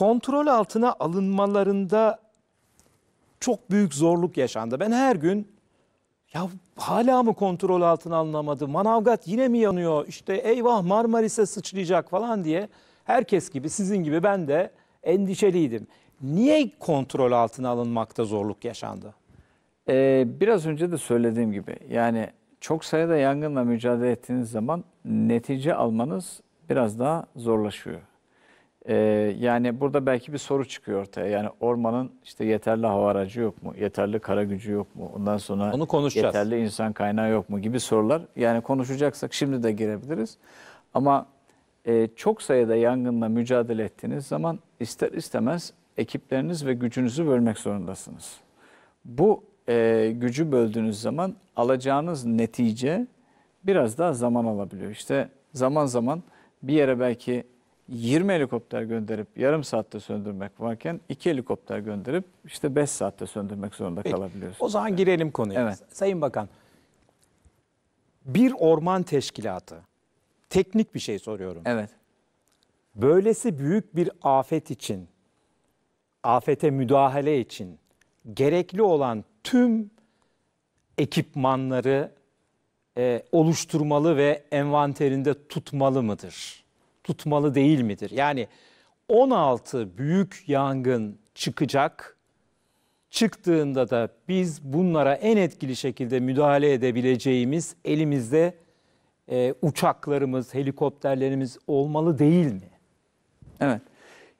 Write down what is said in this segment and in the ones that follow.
kontrol altına alınmalarında çok büyük zorluk yaşandı. Ben her gün ya hala mı kontrol altına alınamadı? Manavgat yine mi yanıyor? İşte eyvah Marmaris'e sıçrayacak falan diye herkes gibi sizin gibi ben de endişeliydim. Niye kontrol altına alınmakta zorluk yaşandı? Ee, biraz önce de söylediğim gibi yani çok sayıda yangınla mücadele ettiğiniz zaman netice almanız biraz daha zorlaşıyor. Ee, yani burada belki bir soru çıkıyor ortaya. Yani ormanın işte yeterli hava aracı yok mu? Yeterli kara gücü yok mu? Ondan sonra Onu konuşacağız. yeterli insan kaynağı yok mu gibi sorular. Yani konuşacaksak şimdi de girebiliriz. Ama e, çok sayıda yangınla mücadele ettiğiniz zaman ister istemez ekipleriniz ve gücünüzü bölmek zorundasınız. Bu e, gücü böldüğünüz zaman alacağınız netice biraz daha zaman alabiliyor. İşte zaman zaman bir yere belki 20 helikopter gönderip yarım saatte söndürmek varken 2 helikopter gönderip işte 5 saatte söndürmek zorunda Peki, kalabiliyorsunuz. O zaman girelim konuya. Evet. Sayın Bakan, bir orman teşkilatı, teknik bir şey soruyorum. Evet. Böylesi büyük bir afet için, afete müdahale için gerekli olan tüm ekipmanları e, oluşturmalı ve envanterinde tutmalı mıdır? tutmalı değil midir? Yani 16 büyük yangın çıkacak. Çıktığında da biz bunlara en etkili şekilde müdahale edebileceğimiz elimizde e, uçaklarımız, helikopterlerimiz olmalı değil mi? Evet.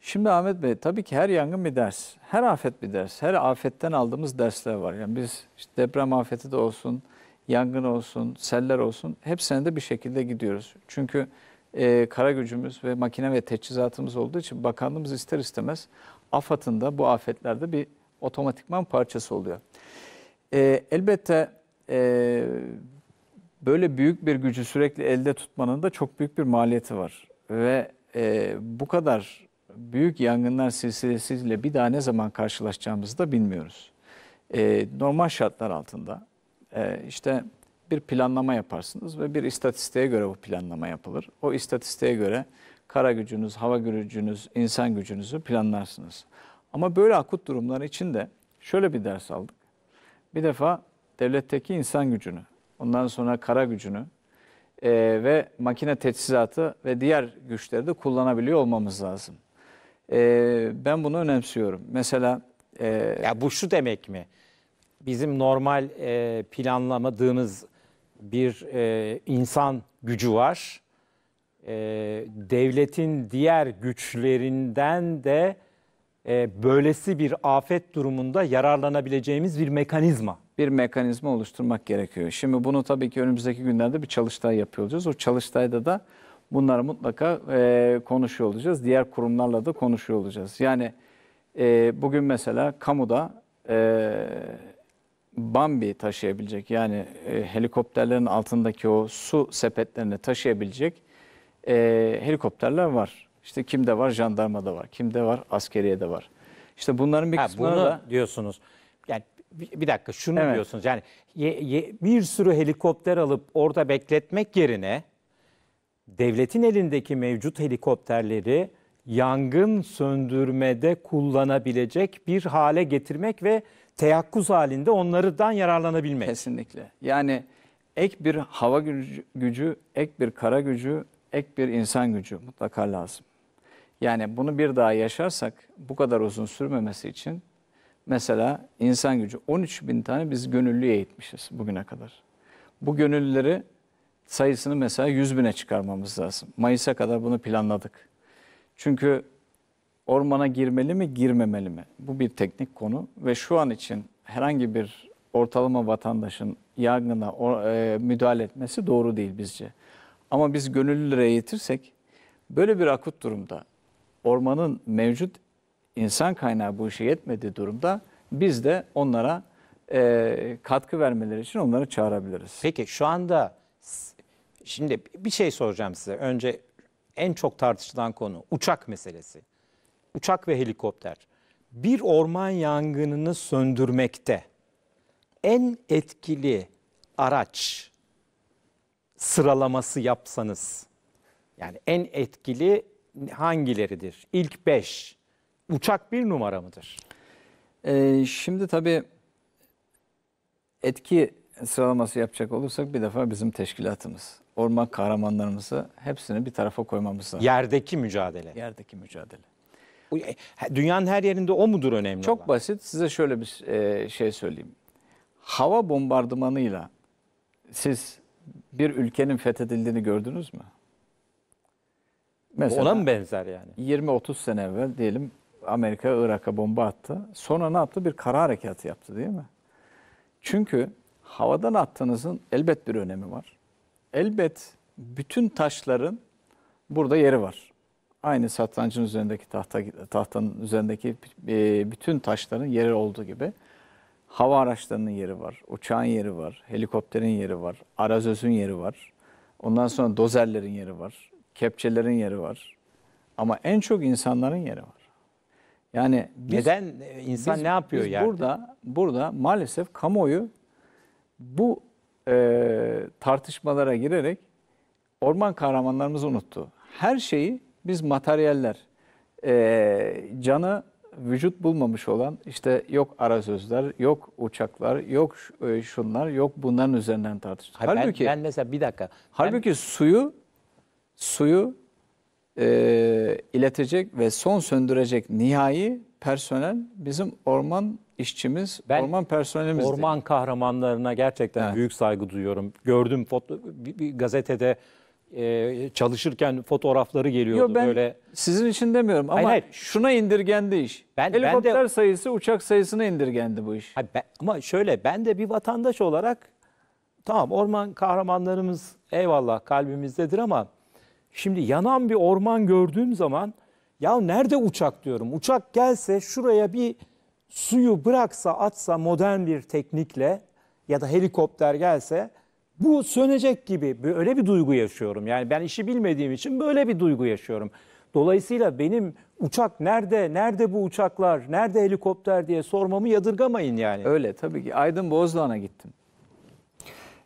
Şimdi Ahmet Bey tabii ki her yangın bir ders. Her afet bir ders. Her afetten aldığımız dersler var. Yani biz işte deprem afeti de olsun, yangın olsun, seller olsun hepsine de bir şekilde gidiyoruz. Çünkü e, kara gücümüz ve makine ve teçhizatımız olduğu için bakanlığımız ister istemez AFAD'ın da bu afetlerde bir otomatikman parçası oluyor. E, elbette e, böyle büyük bir gücü sürekli elde tutmanın da çok büyük bir maliyeti var. Ve e, bu kadar büyük yangınlar silsilesiyle bir daha ne zaman karşılaşacağımızı da bilmiyoruz. E, normal şartlar altında e, işte bir planlama yaparsınız ve bir istatistiğe göre bu planlama yapılır. O istatistiğe göre kara gücünüz, hava gücünüz, insan gücünüzü planlarsınız. Ama böyle akut durumlar için de şöyle bir ders aldık. Bir defa devletteki insan gücünü, ondan sonra kara gücünü e, ve makine teçhizatı ve diğer güçleri de kullanabiliyor olmamız lazım. E, ben bunu önemsiyorum. Mesela... E, ya bu şu demek mi? Bizim normal e, planlamadığımız bir e, insan gücü var. E, devletin diğer güçlerinden de e, böylesi bir afet durumunda yararlanabileceğimiz bir mekanizma. Bir mekanizma oluşturmak gerekiyor. Şimdi bunu tabii ki önümüzdeki günlerde bir çalıştay yapıyor olacağız. O çalıştayda da bunları mutlaka e, konuşuyor olacağız. Diğer kurumlarla da konuşuyor olacağız. Yani e, bugün mesela kamuda e, Bambi taşıyabilecek yani e, helikopterlerin altındaki o su sepetlerini taşıyabilecek e, helikopterler var. İşte kimde var? Jandarmada var. Kimde var? Askeriye de var. İşte bunların bir kısmı. da... diyorsunuz. Yani bir, bir dakika şunu Evet. diyorsunuz. Yani ye- ye- bir sürü helikopter alıp orada bekletmek yerine devletin elindeki mevcut helikopterleri yangın söndürmede kullanabilecek bir hale getirmek ve teyakkuz halinde onlardan yararlanabilmek. Kesinlikle. Yani ek bir hava gücü, ek bir kara gücü, ek bir insan gücü mutlaka lazım. Yani bunu bir daha yaşarsak bu kadar uzun sürmemesi için mesela insan gücü 13 bin tane biz gönüllü eğitmişiz bugüne kadar. Bu gönüllüleri sayısını mesela 100 bine çıkarmamız lazım. Mayıs'a kadar bunu planladık. Çünkü ormana girmeli mi, girmemeli mi? Bu bir teknik konu ve şu an için herhangi bir ortalama vatandaşın yangına e, müdahale etmesi doğru değil bizce. Ama biz gönüllülere eğitirsek böyle bir akut durumda ormanın mevcut insan kaynağı bu işe yetmediği durumda biz de onlara e, katkı vermeleri için onları çağırabiliriz. Peki şu anda şimdi bir şey soracağım size. Önce en çok tartışılan konu uçak meselesi uçak ve helikopter bir orman yangınını söndürmekte en etkili araç sıralaması yapsanız yani en etkili hangileridir? İlk beş uçak bir numara mıdır? Ee, şimdi tabii etki sıralaması yapacak olursak bir defa bizim teşkilatımız, orman kahramanlarımızı hepsini bir tarafa koymamız lazım. Yerdeki mücadele. Yerdeki mücadele. E, dünyanın her yerinde o mudur önemli Çok olan? basit. Size şöyle bir e, şey söyleyeyim. Hava bombardımanıyla siz bir ülkenin fethedildiğini gördünüz mü? Mesela Ona mı benzer yani? 20-30 sene evvel diyelim Amerika Irak'a bomba attı. Sonra ne yaptı? Bir kara harekatı yaptı değil mi? Çünkü havadan attığınızın elbet bir önemi var. Elbet bütün taşların burada yeri var aynı satrancın üzerindeki tahta, tahtanın üzerindeki e, bütün taşların yeri olduğu gibi hava araçlarının yeri var, uçağın yeri var, helikopterin yeri var, arazözün yeri var. Ondan sonra dozerlerin yeri var, kepçelerin yeri var. Ama en çok insanların yeri var. Yani biz, neden insan biz, ne yapıyor yani? Burada burada maalesef kamuoyu bu e, tartışmalara girerek orman kahramanlarımızı unuttu. Her şeyi biz materyaller, e, canı vücut bulmamış olan işte yok arazözler, yok uçaklar, yok e, şunlar, yok bunların üzerinden tartıştık. Hayır, halbuki, ben, ben mesela bir dakika. Halbuki ben... suyu suyu e, iletecek ve son söndürecek nihai personel bizim orman işçimiz, ben orman personelimiz. Orman kahramanlarına gerçekten evet. büyük saygı duyuyorum. Gördüm foto, bir, bir gazetede e, çalışırken fotoğrafları geliyordu Yo, ben böyle. Sizin için demiyorum ama hayır, hayır. şuna indirgendi iş. Ben, Helikopter ben de, sayısı uçak sayısına indirgendi bu iş. Hayır, ben, ama şöyle ben de bir vatandaş olarak tamam orman kahramanlarımız eyvallah kalbimizdedir ama şimdi yanan bir orman gördüğüm zaman ya nerede uçak diyorum. Uçak gelse şuraya bir suyu bıraksa atsa modern bir teknikle ya da helikopter gelse bu sönecek gibi öyle bir duygu yaşıyorum. Yani ben işi bilmediğim için böyle bir duygu yaşıyorum. Dolayısıyla benim uçak nerede, nerede bu uçaklar, nerede helikopter diye sormamı yadırgamayın yani. Öyle tabii ki. Aydın Bozdoğan'a gittim.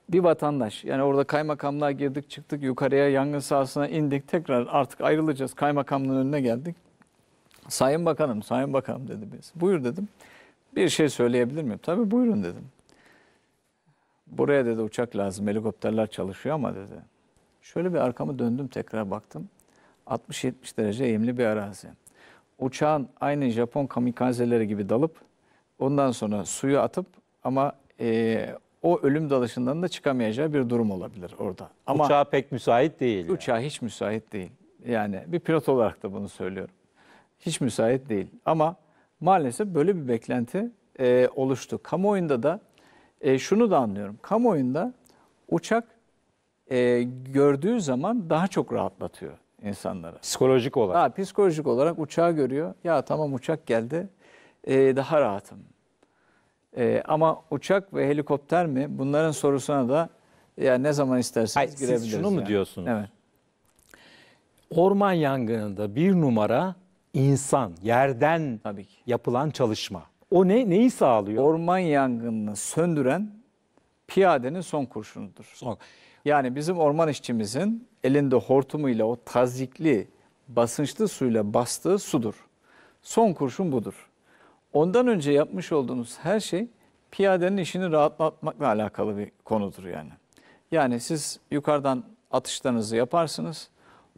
Bir vatandaş yani orada kaymakamlığa girdik çıktık yukarıya yangın sahasına indik tekrar artık ayrılacağız kaymakamlığın önüne geldik. Sayın Bakanım, Sayın Bakanım dedi biz. Buyur dedim. Bir şey söyleyebilir miyim? Tabii buyurun dedim buraya dedi uçak lazım, helikopterler çalışıyor ama dedi. Şöyle bir arkamı döndüm tekrar baktım. 60-70 derece eğimli bir arazi. Uçağın aynı Japon kamikazeleri gibi dalıp ondan sonra suyu atıp ama e, o ölüm dalışından da çıkamayacağı bir durum olabilir orada. Ama uçağa pek müsait değil. Uçağa yani. hiç müsait değil. Yani bir pilot olarak da bunu söylüyorum. Hiç müsait değil. Ama maalesef böyle bir beklenti e, oluştu. Kamuoyunda da e, şunu da anlıyorum. Kamuoyunda uçak e, gördüğü zaman daha çok rahatlatıyor insanları. Psikolojik olarak. Ha, psikolojik olarak uçağı görüyor. Ya tamam uçak geldi e, daha rahatım. E, ama uçak ve helikopter mi? Bunların sorusuna da ya ne zaman isterseniz Hayır, girebiliriz. Siz şunu yani. mu diyorsunuz? Evet. Orman yangınında bir numara insan, yerden Tabii ki. yapılan çalışma. O ne neyi sağlıyor? Orman yangınını söndüren piyadenin son kurşunudur. Son. Yani bizim orman işçimizin elinde hortumuyla o tazikli basınçlı suyla bastığı sudur. Son kurşun budur. Ondan önce yapmış olduğunuz her şey piyadenin işini rahatlatmakla alakalı bir konudur yani. Yani siz yukarıdan atışlarınızı yaparsınız.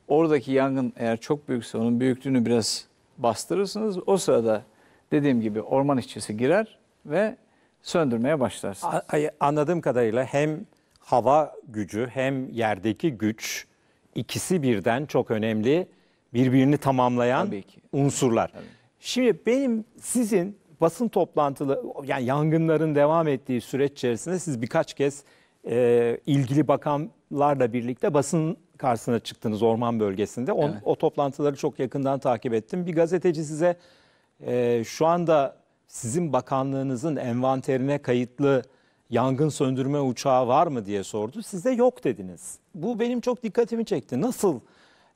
Oradaki yangın eğer çok büyükse onun büyüklüğünü biraz bastırırsınız. O sırada dediğim gibi orman işçisi girer ve söndürmeye başlarsınız. Anladığım kadarıyla hem hava gücü hem yerdeki güç ikisi birden çok önemli birbirini tamamlayan unsurlar. Tabii. Şimdi benim sizin basın toplantılı yani yangınların devam ettiği süreç içerisinde siz birkaç kez e, ilgili bakanlarla birlikte basın karşısına çıktınız orman bölgesinde. O, evet. o toplantıları çok yakından takip ettim. Bir gazeteci size e, şu anda sizin bakanlığınızın envanterine kayıtlı yangın söndürme uçağı var mı diye sordu. Siz de yok dediniz. Bu benim çok dikkatimi çekti. Nasıl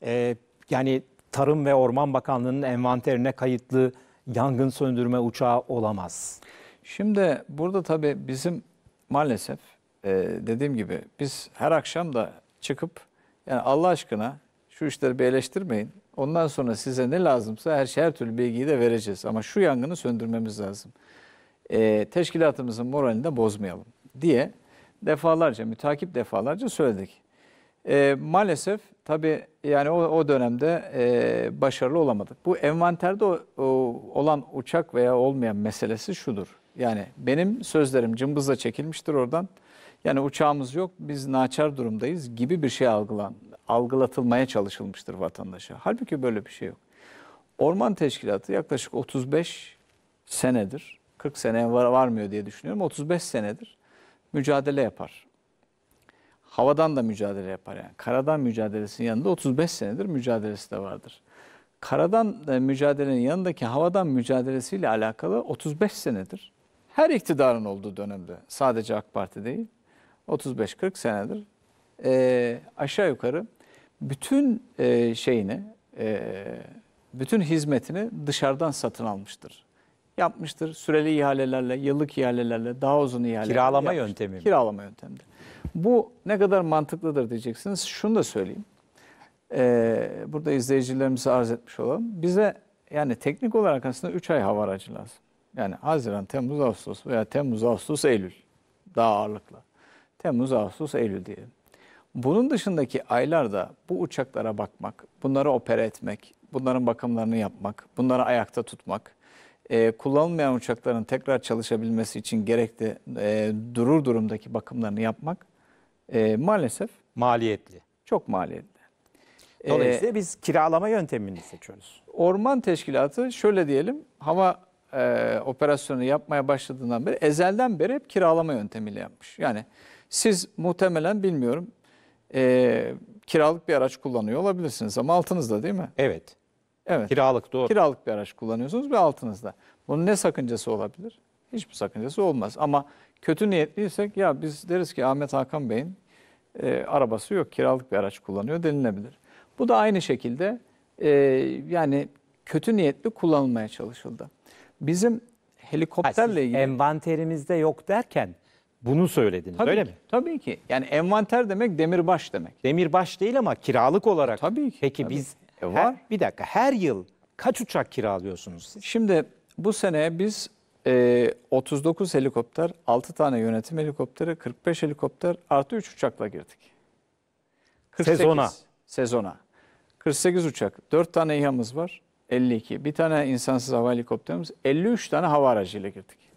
e, yani Tarım ve Orman Bakanlığı'nın envanterine kayıtlı yangın söndürme uçağı olamaz? Şimdi burada tabii bizim maalesef e, dediğim gibi biz her akşam da çıkıp yani Allah aşkına şu işleri bir eleştirmeyin. Ondan sonra size ne lazımsa her şey her türlü bilgiyi de vereceğiz. Ama şu yangını söndürmemiz lazım. E, teşkilatımızın moralini de bozmayalım diye defalarca, mütakip defalarca söyledik. E, maalesef tabii yani o, o dönemde e, başarılı olamadık. Bu envanterde o, o, olan uçak veya olmayan meselesi şudur. Yani benim sözlerim cımbızla çekilmiştir oradan. Yani uçağımız yok, biz naçar durumdayız gibi bir şey algılan, algılatılmaya çalışılmıştır vatandaşa. Halbuki böyle bir şey yok. Orman Teşkilatı yaklaşık 35 senedir, 40 seneye var, varmıyor diye düşünüyorum, 35 senedir mücadele yapar. Havadan da mücadele yapar yani. Karadan mücadelesinin yanında 35 senedir mücadelesi de vardır. Karadan e, mücadelenin yanındaki havadan mücadelesiyle alakalı 35 senedir her iktidarın olduğu dönemde sadece AK Parti değil 35-40 senedir e, aşağı yukarı bütün e, şeyini, e, bütün hizmetini dışarıdan satın almıştır. Yapmıştır süreli ihalelerle, yıllık ihalelerle, daha uzun ihalelerle. Kiralama yöntemi mi? Kiralama yöntemidir. Bu ne kadar mantıklıdır diyeceksiniz. Şunu da söyleyeyim. Ee, burada izleyicilerimize arz etmiş olalım. Bize yani teknik olarak aslında 3 ay hava aracı lazım. Yani Haziran, Temmuz, Ağustos veya Temmuz, Ağustos, Eylül daha ağırlıklı. Temmuz, Ağustos, Eylül diyelim. Bunun dışındaki aylarda bu uçaklara bakmak, bunları opere etmek, bunların bakımlarını yapmak, bunları ayakta tutmak, e, kullanılmayan uçakların tekrar çalışabilmesi için gerekli e, durur durumdaki bakımlarını yapmak e, maalesef maliyetli. Çok maliyetli. E, Dolayısıyla ee, biz kiralama yöntemini seçiyoruz. Orman Teşkilatı şöyle diyelim, hava e, operasyonu yapmaya başladığından beri, ezelden beri hep kiralama yöntemiyle yapmış. Yani siz muhtemelen bilmiyorum e, kiralık bir araç kullanıyor olabilirsiniz ama altınızda değil mi? Evet. Evet. Kiralık doğru. Kiralık bir araç kullanıyorsunuz ve altınızda. Bunun ne sakıncası olabilir? Hiçbir sakıncası olmaz. Ama kötü niyetliysek ya biz deriz ki Ahmet Hakan Bey'in e, arabası yok, kiralık bir araç kullanıyor denilebilir. Bu da aynı şekilde e, yani kötü niyetli kullanılmaya çalışıldı. Bizim helikopterle ilgili... Envanterimizde yok derken bunu söylediniz tabii öyle ki, mi? Tabii ki. Yani envanter demek demirbaş demek. Demirbaş değil ama kiralık olarak. Tabii ki. Peki tabii. biz e var. Her, bir dakika her yıl kaç uçak kiralıyorsunuz siz? Şimdi bu sene biz e, 39 helikopter, 6 tane yönetim helikopteri, 45 helikopter artı 3 uçakla girdik. 48, sezona. Sezona. 48 uçak, 4 tane İHA'mız var, 52. Bir tane insansız hava helikopterimiz, 53 tane hava aracıyla girdik.